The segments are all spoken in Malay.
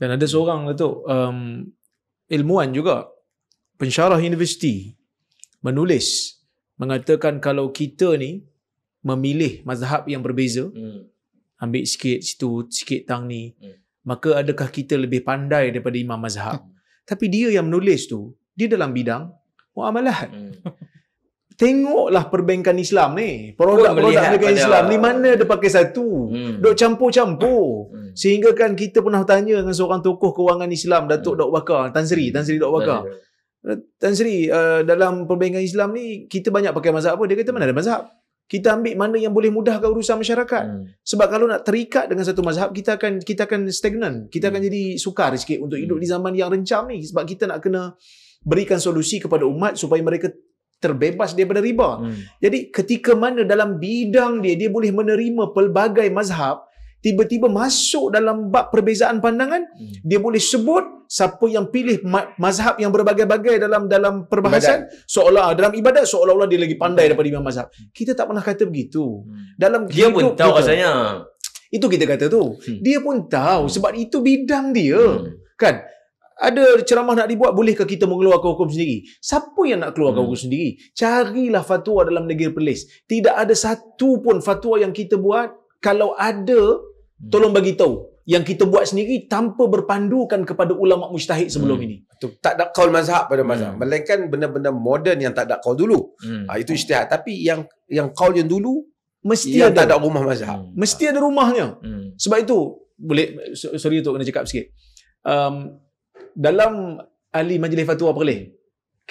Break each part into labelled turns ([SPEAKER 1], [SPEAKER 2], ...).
[SPEAKER 1] Dan ada seorang lah tu um, ilmuan juga, pensyarah universiti, menulis, mengatakan kalau kita ni memilih mazhab yang berbeza, hmm. ambil sikit situ, sikit tang ni, hmm. maka adakah kita lebih pandai daripada imam mazhab? Hmm. Tapi dia yang menulis tu, dia dalam bidang muamalah. Hmm. Tengoklah perbankan Islam ni. Produk-produk perbankan Islam ni mana dia pakai satu. Hmm. Duk campur-campur. Hmm. Sehingga kan kita pernah tanya dengan seorang tokoh kewangan Islam Datuk hmm. Dok Bakar Tan Sri, Tan Sri Dok Bakar. Tan Sri, uh, dalam perbankan Islam ni kita banyak pakai mazhab apa? Dia kata mana ada mazhab? Kita ambil mana yang boleh mudahkan urusan masyarakat. Hmm. Sebab kalau nak terikat dengan satu mazhab, kita akan kita akan stagnan. Kita hmm. akan jadi sukar sikit untuk hidup hmm. di zaman yang rencam ni sebab kita nak kena berikan solusi kepada umat supaya mereka terbebas daripada riba. Hmm. Jadi ketika mana dalam bidang dia dia boleh menerima pelbagai mazhab, hmm tiba-tiba masuk dalam bab perbezaan pandangan hmm. dia boleh sebut siapa yang pilih ma- mazhab yang berbagai-bagai dalam dalam perbahasan ibadat. seolah dalam ibadat seolah-olah dia lagi pandai hmm. daripada imam mazhab hmm. kita tak pernah kata begitu hmm. dalam dia hidup pun tahu kita, rasanya itu kita kata tu hmm. dia pun tahu hmm. sebab itu bidang dia hmm. kan ada ceramah nak dibuat bolehkah kita mengeluarkan hukum sendiri siapa yang nak keluarkan hmm. hukum sendiri carilah fatwa dalam negeri perlis tidak ada satu pun fatwa yang kita buat kalau ada Hmm. Tolong bagi tahu yang kita buat sendiri tanpa berpandukan kepada ulama mustahid sebelum hmm. ini. Betul. Tak ada kaul mazhab pada masa, Hmm. Melainkan benda-benda moden yang tak ada kaul dulu. Hmm. Ha, itu istihad. Tapi yang yang kaul yang dulu mesti yang ada. tak ada rumah mazhab. Hmm. Mesti ada rumahnya. Hmm. Sebab itu boleh sorry untuk kena cakap sikit. Um, dalam ahli majlis fatwa perlis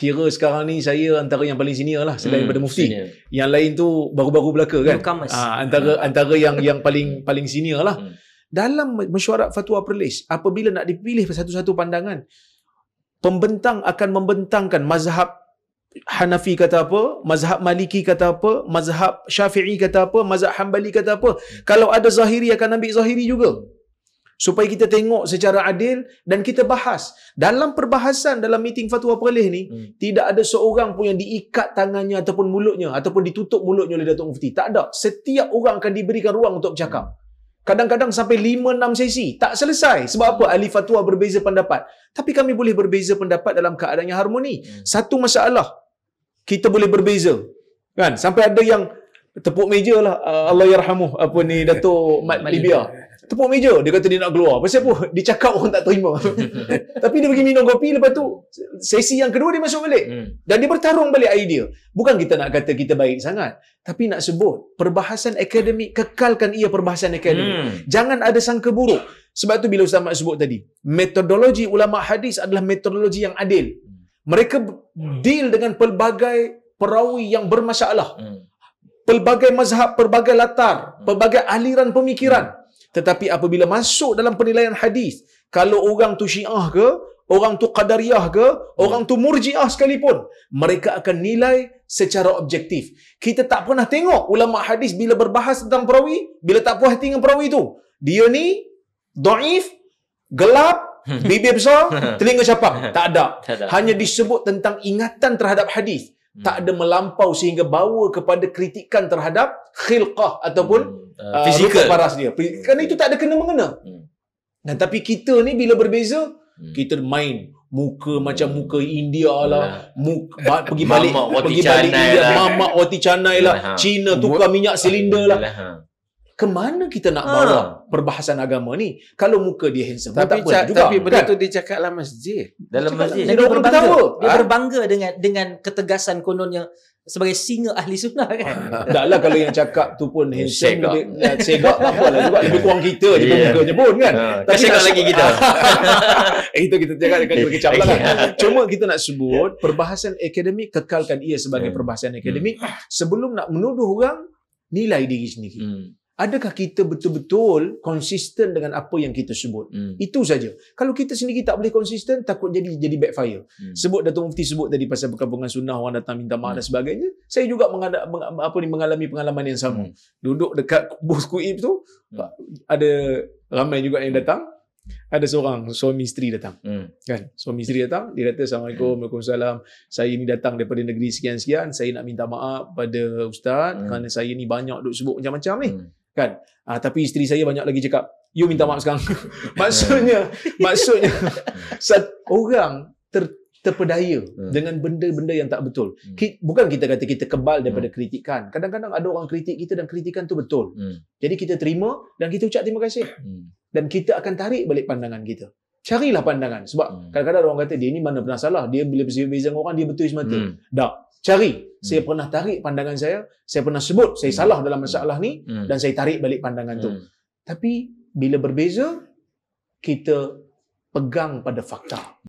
[SPEAKER 1] kira sekarang ni saya antara yang paling senior lah selain hmm, daripada mufti. Senior. Yang lain tu baru-baru belaka kan. Ha, antara ah. antara yang yang paling paling senior lah. Hmm. Dalam mesyuarat fatwa perlis, apabila nak dipilih satu-satu pandangan, pembentang akan membentangkan mazhab Hanafi kata apa, mazhab Maliki kata apa, mazhab Syafi'i kata apa, mazhab Hanbali kata apa. Hmm. Kalau ada Zahiri akan ambil Zahiri juga supaya kita tengok secara adil dan kita bahas dalam perbahasan dalam meeting fatwa perlis ni hmm. tidak ada seorang pun yang diikat tangannya ataupun mulutnya ataupun ditutup mulutnya oleh Datuk Mufti tak ada setiap orang akan diberikan ruang untuk bercakap hmm. kadang-kadang sampai 5 6 sesi tak selesai sebab apa hmm. ahli fatwa berbeza pendapat tapi kami boleh berbeza pendapat dalam keadaan yang harmoni hmm. satu masalah kita boleh berbeza kan sampai ada yang tepuk meja lah uh, Allah yarhamuh apa ni Datuk Mat Libya tepuk meja dia kata dia nak keluar pasal apa dia cakap orang tak terima tapi dia pergi minum kopi lepas tu sesi yang kedua dia masuk balik hmm. dan dia bertarung balik idea bukan kita nak kata kita baik sangat tapi nak sebut perbahasan akademik kekalkan ia perbahasan akademik hmm. jangan ada sangka buruk sebab tu bila Ustaz Mat sebut tadi metodologi ulama hadis adalah metodologi yang adil hmm. mereka hmm. deal dengan pelbagai perawi yang bermasalah hmm pelbagai mazhab, pelbagai latar, pelbagai aliran pemikiran. Hmm. Tetapi apabila masuk dalam penilaian hadis, kalau orang tu syiah ke, orang tu qadariyah ke, hmm. orang tu murjiah sekalipun, mereka akan nilai secara objektif. Kita tak pernah tengok ulama hadis bila berbahas tentang perawi, bila tak puas hati dengan perawi itu, Dia ni daif, gelap, hmm. bibir besar, telinga capak. Tak ada. Hanya disebut tentang ingatan terhadap hadis. Hmm. tak ada melampau sehingga bawa kepada kritikan terhadap khilqah ataupun hmm. uh, ah, fizikal paras dia. Hmm. Kan itu tak ada kena mengena. Hmm. Dan tapi kita ni bila berbeza, hmm. kita main muka macam hmm. muka India lah, yeah. muka, ba- pergi balik, pergi balik India, lah. mamak wati canai lah, ha. Cina tukar minyak silinder lah. Ha ke mana kita nak ah. marah ha. perbahasan agama ni kalau muka dia handsome tapi tak apa juga tapi benda kan? tu dia cakap dalam masjid dalam masjid dia, lah dia berbangga tahu. dia ah. berbangga dengan dengan ketegasan kononnya sebagai singa ahli sunnah kan ha. lah kalau yang cakap tu pun handsome lebih, ya, segak tak apalah juga lebih kurang kita je yeah. mukanya pun kan ha. tapi segak lagi kita eh, itu kita cakap dekat lebih kecap lah kan? ya. cuma kita nak sebut perbahasan akademik kekalkan ia sebagai hmm. perbahasan akademik sebelum nak menuduh orang nilai diri sendiri hmm adakah kita betul-betul konsisten dengan apa yang kita sebut hmm. itu saja kalau kita sendiri tak boleh konsisten takut jadi jadi backfire hmm. sebut Datuk Mufti sebut tadi pasal perkampungan sunnah orang datang minta maaf hmm. dan sebagainya saya juga mengada, meng, apa ni mengalami pengalaman yang sama hmm. duduk dekat bus kuib tu hmm. ada ramai juga yang datang ada seorang suami isteri datang hmm. kan suami isteri datang dia kata assalamualaikum hmm. waalaikumsalam saya ni datang daripada negeri sekian-sekian saya nak minta maaf pada ustaz hmm. kerana saya ni banyak duduk sebut macam-macam ni hmm kan uh, tapi isteri saya banyak lagi cakap you minta maaf sekarang maksudnya maksudnya hmm. orang ter terpedaya hmm. dengan benda-benda yang tak betul. Hmm. Bukan kita kata kita kebal daripada kritikan. Kadang-kadang ada orang kritik kita dan kritikan tu betul. Jadi kita terima dan kita ucap terima kasih. Dan kita akan tarik balik pandangan kita carilah pandangan sebab hmm. kadang-kadang orang kata dia ni mana pernah salah dia bila beza dengan orang dia betul semata hmm. tak cari hmm. saya pernah tarik pandangan saya saya pernah sebut saya hmm. salah dalam masalah ni hmm. dan saya tarik balik pandangan hmm. tu tapi bila berbeza kita pegang pada fakta